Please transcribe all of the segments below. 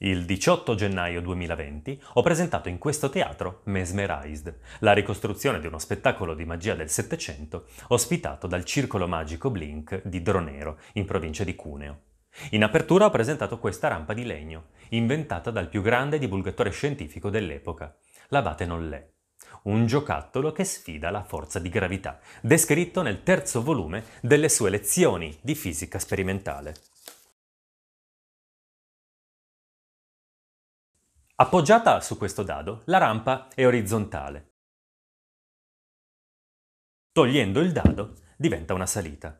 Il 18 gennaio 2020 ho presentato in questo teatro Mesmerized, la ricostruzione di uno spettacolo di magia del Settecento ospitato dal Circolo Magico Blink di Dronero, in provincia di Cuneo. In apertura ho presentato questa rampa di legno, inventata dal più grande divulgatore scientifico dell'epoca, l'abate Nollè. Un giocattolo che sfida la forza di gravità, descritto nel terzo volume delle sue lezioni di fisica sperimentale. Appoggiata su questo dado, la rampa è orizzontale. Togliendo il dado diventa una salita.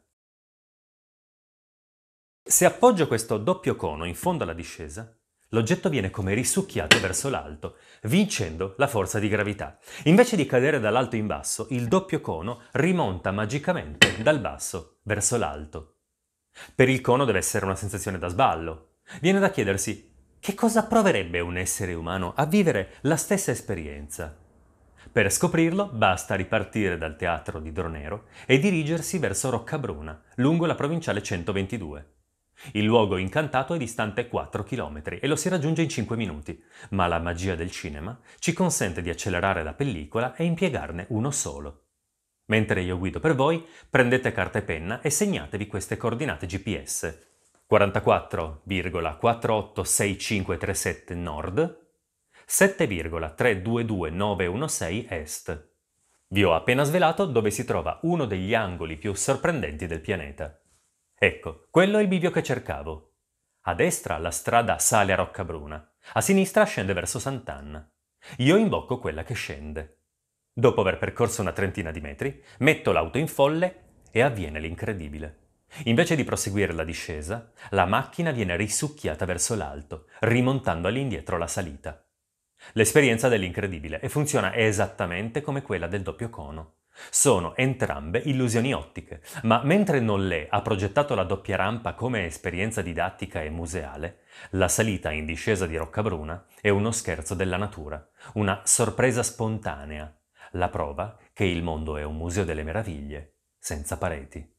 Se appoggio questo doppio cono in fondo alla discesa, l'oggetto viene come risucchiato verso l'alto, vincendo la forza di gravità. Invece di cadere dall'alto in basso, il doppio cono rimonta magicamente dal basso verso l'alto. Per il cono deve essere una sensazione da sballo. Viene da chiedersi che cosa proverebbe un essere umano a vivere la stessa esperienza? Per scoprirlo basta ripartire dal teatro di Dronero e dirigersi verso Roccabruna, lungo la provinciale 122. Il luogo incantato è distante 4 km e lo si raggiunge in 5 minuti, ma la magia del cinema ci consente di accelerare la pellicola e impiegarne uno solo. Mentre io guido per voi, prendete carta e penna e segnatevi queste coordinate GPS. 44,486537 nord, 7,322916 est. Vi ho appena svelato dove si trova uno degli angoli più sorprendenti del pianeta. Ecco, quello è il bivio che cercavo. A destra la strada sale a Roccabruna, a sinistra scende verso Sant'Anna. Io imbocco quella che scende. Dopo aver percorso una trentina di metri, metto l'auto in folle e avviene l'incredibile. Invece di proseguire la discesa, la macchina viene risucchiata verso l'alto, rimontando all'indietro la salita. L'esperienza dell'incredibile e funziona esattamente come quella del doppio cono. Sono entrambe illusioni ottiche, ma mentre Nollet ha progettato la doppia rampa come esperienza didattica e museale, la salita in discesa di Roccabruna è uno scherzo della natura, una sorpresa spontanea, la prova che il mondo è un museo delle meraviglie, senza pareti.